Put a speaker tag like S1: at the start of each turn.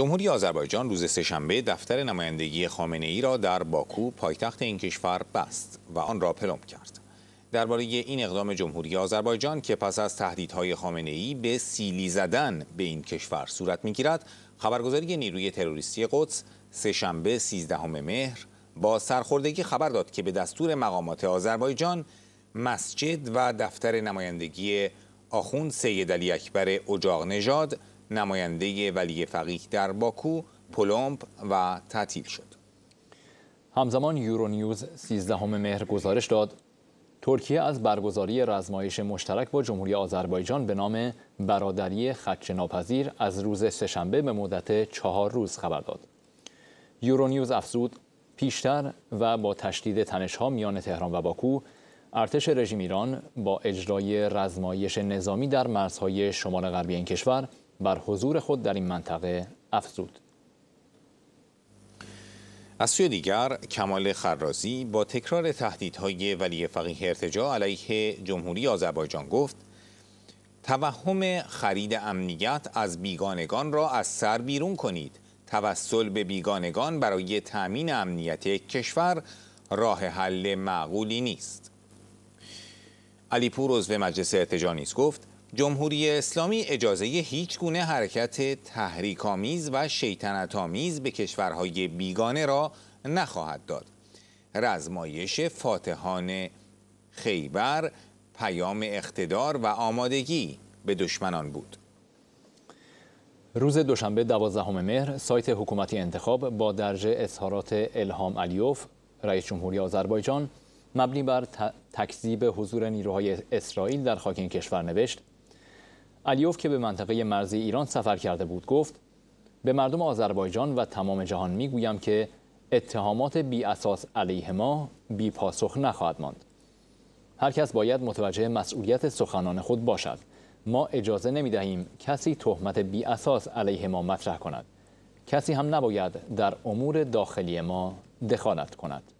S1: جمهوری آذربایجان روز سهشنبه دفتر نمایندگی خامنه ای را در باکو پایتخت این کشور بست و آن را پلم کرد. درباره این اقدام جمهوری آذربایجان که پس از تهدیدهای خامنه ای به سیلی زدن به این کشور صورت میگیرد، خبرگزاری نیروی تروریستی قدس سهشنبه 13 مهر با سرخوردگی خبر داد که به دستور مقامات آذربایجان مسجد و دفتر نمایندگی آخون سید علی اکبر اجاق نژاد نماینده ولی فقیه
S2: در باکو، پلمپ و تعطیل شد. همزمان نیوز 13 مهر گزارش داد ترکیه از برگزاری رزمایش مشترک با جمهوری آذربایجان به نام برادری خدش ناپذیر از روز سهشنبه به مدت چهار روز خبر داد. یورو نیوز افزود پیشتر و با تشدید تنشها میان تهران و باکو ارتش رژیم ایران با اجرای رزمایش نظامی در مرزهای شمال غربی این کشور بر حضور خود در این منطقه
S1: افزود از سوی دیگر کمال خرازی با تکرار تهدیدهای ولی فقیه ارتجا علیه جمهوری آذربایجان گفت توهم خرید امنیت از بیگانگان را از سر بیرون کنید توسل به بیگانگان برای تأمین امنیت کشور راه حل معقولی نیست علی علیپور عضو مجلس ارتجا نیز گفت جمهوری اسلامی اجازه هیچ گونه حرکت تحریک‌آمیز و شیطنت‌آمیز به کشورهای بیگانه را نخواهد داد. رزمایش فاتحان خیبر پیام اقتدار و آمادگی به دشمنان بود.
S2: روز دوشنبه دوازدهم مهر سایت حکومتی انتخاب با درجه اظهارات الهام علیوف رئیس جمهوری آذربایجان مبنی بر تکذیب حضور نیروهای اسرائیل در خاک این کشور نوشت علیوف که به منطقه مرزی ایران سفر کرده بود گفت به مردم آذربایجان و تمام جهان میگویم که اتهامات بی اساس علیه ما بی پاسخ نخواهد ماند. هر کس باید متوجه مسئولیت سخنان خود باشد. ما اجازه نمی دهیم کسی تهمت بی اساس علیه ما مطرح کند. کسی هم نباید در امور داخلی ما دخالت کند.